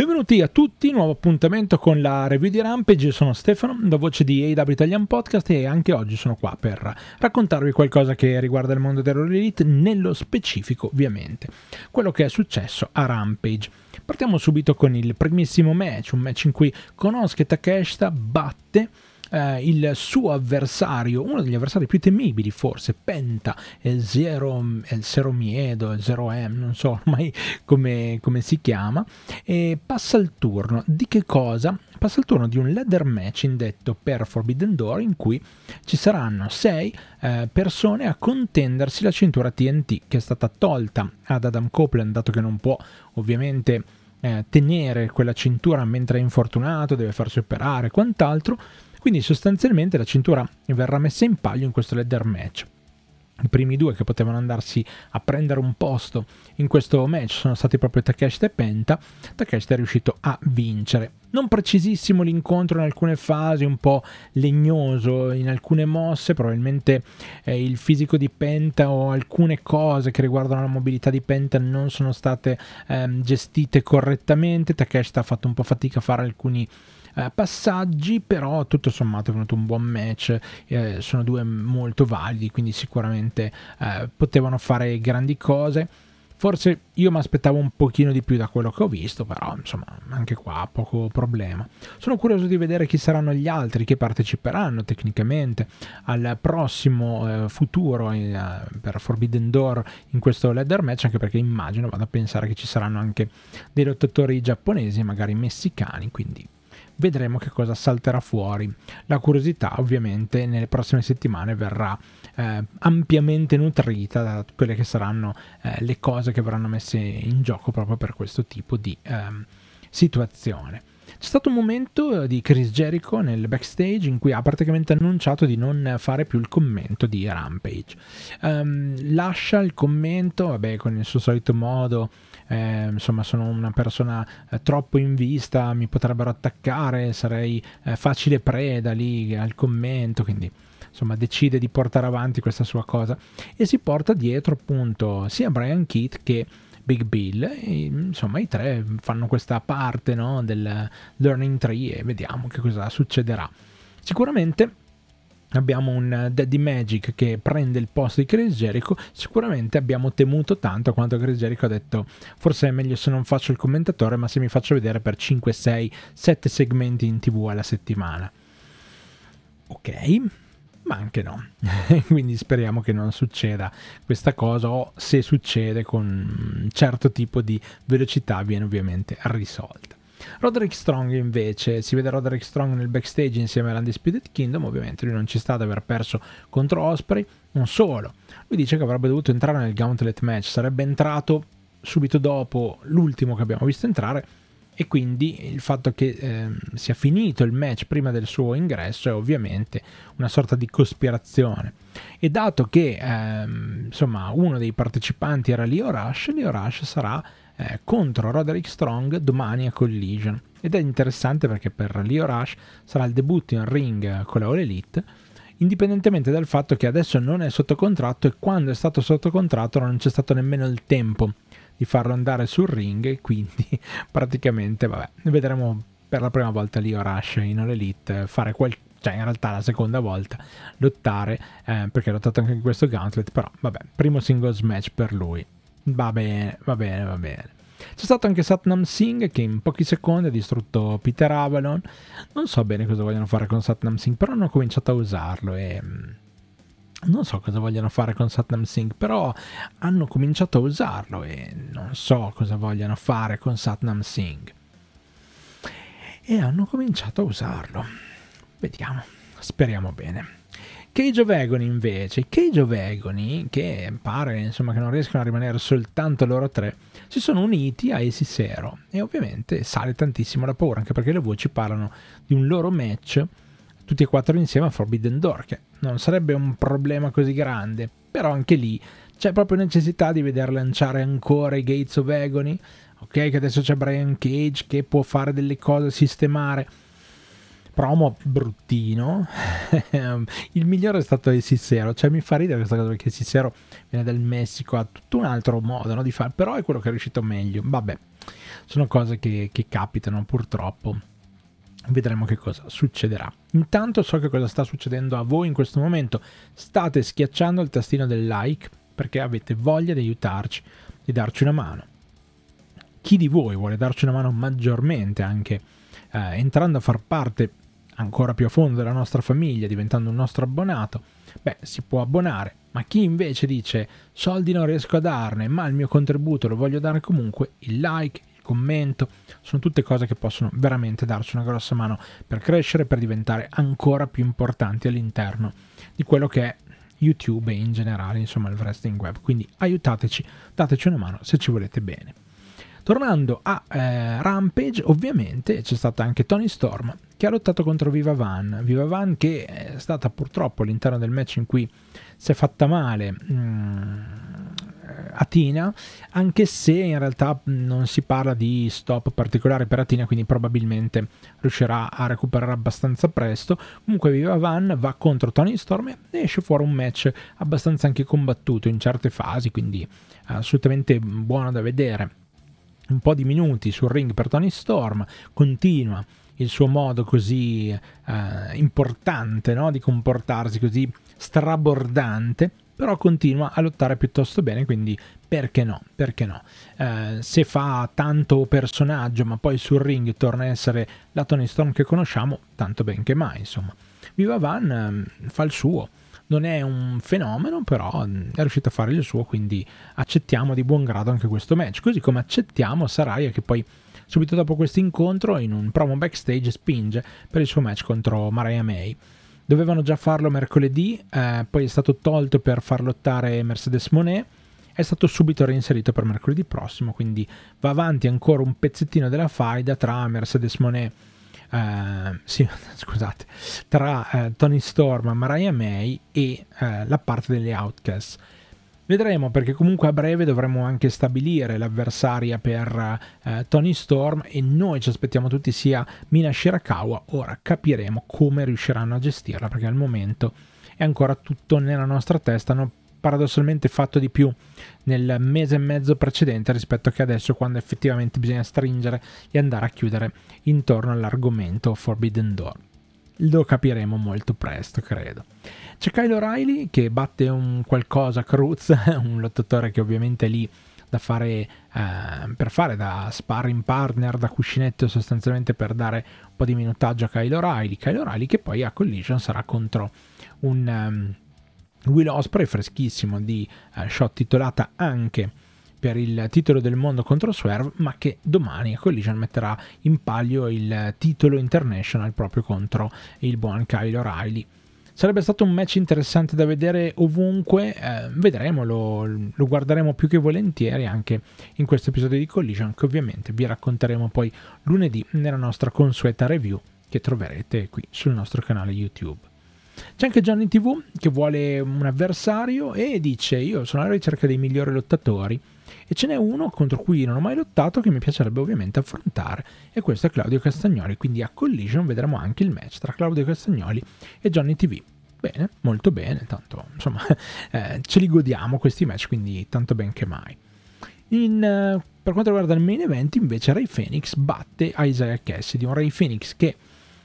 Benvenuti a tutti, nuovo appuntamento con la review di Rampage, io sono Stefano, la voce di AW Italian Podcast e anche oggi sono qua per raccontarvi qualcosa che riguarda il mondo dell'Horror Elite, nello specifico ovviamente, quello che è successo a Rampage. Partiamo subito con il primissimo match, un match in cui Konosuke Takeshita batte eh, il suo avversario, uno degli avversari più temibili forse, Penta, il eh, Zero, il eh, Zero Miedo, il Zero M, non so ormai come, come si chiama, e passa il turno. Di che cosa? passa il turno di un ladder match indetto per Forbidden Door in cui ci saranno 6 eh, persone a contendersi la cintura TNT che è stata tolta ad Adam Copeland dato che non può ovviamente eh, tenere quella cintura mentre è infortunato, deve farsi operare e quant'altro quindi sostanzialmente la cintura verrà messa in palio in questo ladder match. I primi due che potevano andarsi a prendere un posto in questo match sono stati proprio Takeshita e Penta. Takeshita è riuscito a vincere. Non precisissimo l'incontro in alcune fasi, un po' legnoso in alcune mosse, probabilmente eh, il fisico di Penta o alcune cose che riguardano la mobilità di Penta non sono state eh, gestite correttamente. Takeshita ha fatto un po' fatica a fare alcuni eh, passaggi, però tutto sommato è venuto un buon match, eh, sono due molto validi, quindi sicuramente eh, potevano fare grandi cose. Forse io mi aspettavo un pochino di più da quello che ho visto, però insomma anche qua poco problema. Sono curioso di vedere chi saranno gli altri che parteciperanno tecnicamente al prossimo eh, futuro eh, per Forbidden Door in questo ladder match, anche perché immagino, vado a pensare che ci saranno anche dei lottatori giapponesi e magari messicani, quindi vedremo che cosa salterà fuori. La curiosità ovviamente nelle prossime settimane verrà eh, ampiamente nutrita da quelle che saranno eh, le cose che verranno messe in gioco proprio per questo tipo di eh, situazione. C'è stato un momento eh, di Chris Jericho nel backstage in cui ha praticamente annunciato di non fare più il commento di Rampage. Um, lascia il commento, vabbè, con il suo solito modo, eh, insomma, sono una persona eh, troppo in vista, mi potrebbero attaccare, sarei eh, facile preda lì al commento, quindi insomma decide di portare avanti questa sua cosa e si porta dietro appunto sia Brian Keith che Big Bill. E, insomma, i tre fanno questa parte no, del learning tree e vediamo che cosa succederà. Sicuramente abbiamo un Daddy Magic che prende il posto di Chris Jericho sicuramente abbiamo temuto tanto quanto Chris Jericho ha detto forse è meglio se non faccio il commentatore ma se mi faccio vedere per 5, 6, 7 segmenti in tv alla settimana ok ma anche no. Quindi speriamo che non succeda questa cosa o se succede con un certo tipo di velocità viene ovviamente risolta. Roderick Strong invece, si vede Roderick Strong nel backstage insieme all'Undisputed Kingdom, ovviamente lui non ci sta ad aver perso contro Osprey, non solo, lui dice che avrebbe dovuto entrare nel Gauntlet Match, sarebbe entrato subito dopo l'ultimo che abbiamo visto entrare, e quindi il fatto che eh, sia finito il match prima del suo ingresso è ovviamente una sorta di cospirazione. E dato che ehm, insomma, uno dei partecipanti era Leo Rush, Leo Rush sarà eh, contro Roderick Strong domani a Collision. Ed è interessante perché per Leo Rush sarà il debutto in ring con la All Elite indipendentemente dal fatto che adesso non è sotto contratto e quando è stato sotto contratto non c'è stato nemmeno il tempo di farlo andare sul ring e quindi praticamente vabbè, vedremo per la prima volta Leo Rush in All Elite eh, fare qualcosa cioè in realtà la seconda volta lottare eh, perché ha lottato anche in questo gauntlet però vabbè primo singles match per lui va bene va bene va bene c'è stato anche Satnam Singh che in pochi secondi ha distrutto Peter Avalon non so bene cosa vogliono fare con Satnam Singh però hanno cominciato a usarlo e mm, non so cosa vogliano fare con Satnam Singh, però hanno cominciato a usarlo e non so cosa vogliano fare con Satnam Singh. E hanno cominciato a usarlo. Vediamo, speriamo bene. Cage of Agony invece, Cage of Agony, che pare insomma, che non riescano a rimanere soltanto loro tre, si sono uniti a Easy Sero e ovviamente sale tantissimo la paura, anche perché le voci parlano di un loro match tutti e quattro insieme a Forbidden Door, che non sarebbe un problema così grande, però anche lì c'è proprio necessità di veder lanciare ancora i Gates of Agony, ok? Che adesso c'è Brian Cage che può fare delle cose, sistemare. Promo bruttino. il migliore è stato il Cicero, cioè mi fa ridere questa cosa perché il Cicero viene dal Messico, ha tutto un altro modo no, di fare, però è quello che è riuscito meglio. Vabbè, sono cose che, che capitano purtroppo vedremo che cosa succederà. Intanto so che cosa sta succedendo a voi in questo momento. State schiacciando il tastino del like perché avete voglia di aiutarci, di darci una mano. Chi di voi vuole darci una mano maggiormente anche eh, entrando a far parte ancora più a fondo della nostra famiglia, diventando un nostro abbonato? Beh, si può abbonare, ma chi invece dice soldi non riesco a darne, ma il mio contributo lo voglio dare comunque, il like, commento, sono tutte cose che possono veramente darci una grossa mano per crescere, per diventare ancora più importanti all'interno di quello che è YouTube e in generale, insomma, il wrestling web. Quindi aiutateci, dateci una mano se ci volete bene. Tornando a eh, Rampage, ovviamente c'è stata anche Tony Storm che ha lottato contro Viva Van. Viva Van che è stata purtroppo all'interno del match in cui si è fatta male. Mm, Atina, anche se in realtà non si parla di stop particolare per Atina, quindi probabilmente riuscirà a recuperare abbastanza presto. Comunque Viva Van va contro Tony Storm e esce fuori un match abbastanza anche combattuto in certe fasi, quindi assolutamente buono da vedere. Un po' di minuti sul ring per Tony Storm, continua il suo modo così eh, importante no? di comportarsi, così strabordante però continua a lottare piuttosto bene, quindi perché no? Perché no? Eh, se fa tanto personaggio, ma poi sul ring torna a essere la Tony Storm che conosciamo, tanto ben che mai, insomma. Viva Van eh, fa il suo. Non è un fenomeno, però mm, è riuscito a fare il suo, quindi accettiamo di buon grado anche questo match. Così come accettiamo Saraya che poi subito dopo questo incontro in un promo backstage spinge per il suo match contro Mariah May. Dovevano già farlo mercoledì, eh, poi è stato tolto per far lottare Mercedes Monet. È stato subito reinserito per mercoledì prossimo, quindi va avanti ancora un pezzettino della faida tra Mercedes Monet. Eh, sì, scusate, tra eh, Tony Storm, Mariah May e eh, la parte delle Outcasts Vedremo perché comunque a breve dovremo anche stabilire l'avversaria per eh, Tony Storm e noi ci aspettiamo tutti sia Mina Shirakawa. Ora capiremo come riusciranno a gestirla perché al momento è ancora tutto nella nostra testa. Hanno paradossalmente fatto di più nel mese e mezzo precedente rispetto che adesso quando effettivamente bisogna stringere e andare a chiudere intorno all'argomento Forbidden Door lo capiremo molto presto, credo. C'è Kyle O'Reilly che batte un qualcosa Cruz, un lottatore che ovviamente è lì da fare, eh, per fare da sparring partner, da cuscinetto sostanzialmente per dare un po' di minutaggio a Kyle O'Reilly. Kyle O'Reilly che poi a Collision sarà contro un um, Will Osprey freschissimo di eh, shot titolata anche per il titolo del mondo contro Swerve, ma che domani a Collision ecco metterà in palio il titolo international proprio contro il buon Kyle O'Reilly. Sarebbe stato un match interessante da vedere ovunque, eh, vedremo, lo, lo, guarderemo più che volentieri anche in questo episodio di Collision che ovviamente vi racconteremo poi lunedì nella nostra consueta review che troverete qui sul nostro canale YouTube. C'è anche Johnny TV che vuole un avversario e dice io sono alla ricerca dei migliori lottatori e ce n'è uno contro cui non ho mai lottato che mi piacerebbe ovviamente affrontare e questo è Claudio Castagnoli, quindi a Collision vedremo anche il match tra Claudio Castagnoli e Johnny TV. Bene, molto bene, tanto insomma eh, ce li godiamo questi match, quindi tanto ben che mai. In, eh, per quanto riguarda il main event invece Ray Phoenix batte Isaiah Cassidy, un Ray Phoenix che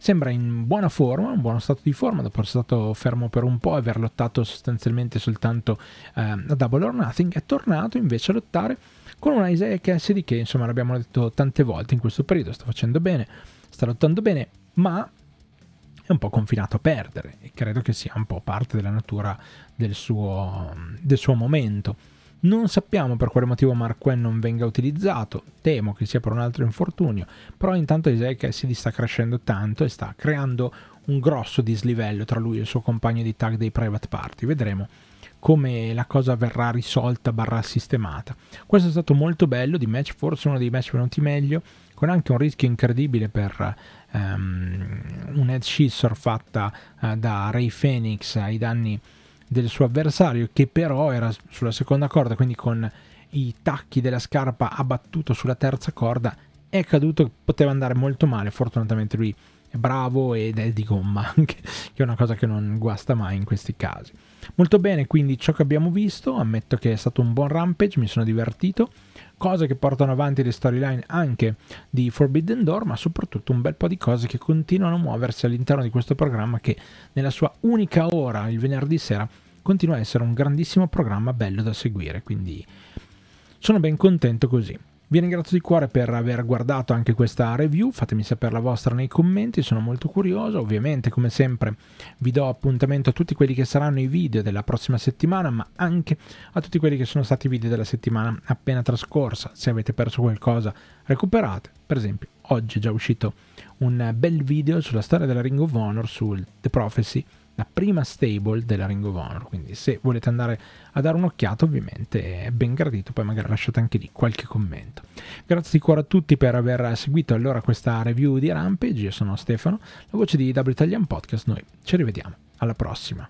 Sembra in buona forma, un buono stato di forma, dopo essere stato fermo per un po' e aver lottato sostanzialmente soltanto eh, a Double or Nothing, è tornato invece a lottare con una Isaiah Cassidy che insomma l'abbiamo detto tante volte in questo periodo, sta facendo bene, sta lottando bene, ma è un po' confinato a perdere e credo che sia un po' parte della natura del suo, del suo momento. Non sappiamo per quale motivo Marquen non venga utilizzato, temo che sia per un altro infortunio, però intanto Isaiah Cassidy sta crescendo tanto e sta creando un grosso dislivello tra lui e il suo compagno di tag dei private party, vedremo come la cosa verrà risolta barra sistemata. Questo è stato molto bello di match, forse uno dei match venuti meglio, con anche un rischio incredibile per um, ehm, un head scissor fatta uh, da Ray Phoenix ai danni del suo avversario che però era sulla seconda corda, quindi con i tacchi della scarpa abbattuto sulla terza corda, è caduto, poteva andare molto male, fortunatamente lui è bravo ed è di gomma anche, che è una cosa che non guasta mai in questi casi. Molto bene, quindi ciò che abbiamo visto, ammetto che è stato un buon rampage, mi sono divertito cose che portano avanti le storyline anche di Forbidden Door, ma soprattutto un bel po' di cose che continuano a muoversi all'interno di questo programma che nella sua unica ora, il venerdì sera, continua a essere un grandissimo programma bello da seguire, quindi sono ben contento così. Vi ringrazio di cuore per aver guardato anche questa review, fatemi sapere la vostra nei commenti, sono molto curioso, ovviamente come sempre vi do appuntamento a tutti quelli che saranno i video della prossima settimana, ma anche a tutti quelli che sono stati i video della settimana appena trascorsa, se avete perso qualcosa recuperate, per esempio oggi è già uscito un bel video sulla storia della Ring of Honor sul The Prophecy la prima stable della Ring of Honor, quindi se volete andare a dare un'occhiata ovviamente è ben gradito, poi magari lasciate anche lì qualche commento. Grazie di cuore a tutti per aver seguito allora questa review di Rampage, io sono Stefano, la voce di W Italian Podcast, noi ci rivediamo, alla prossima.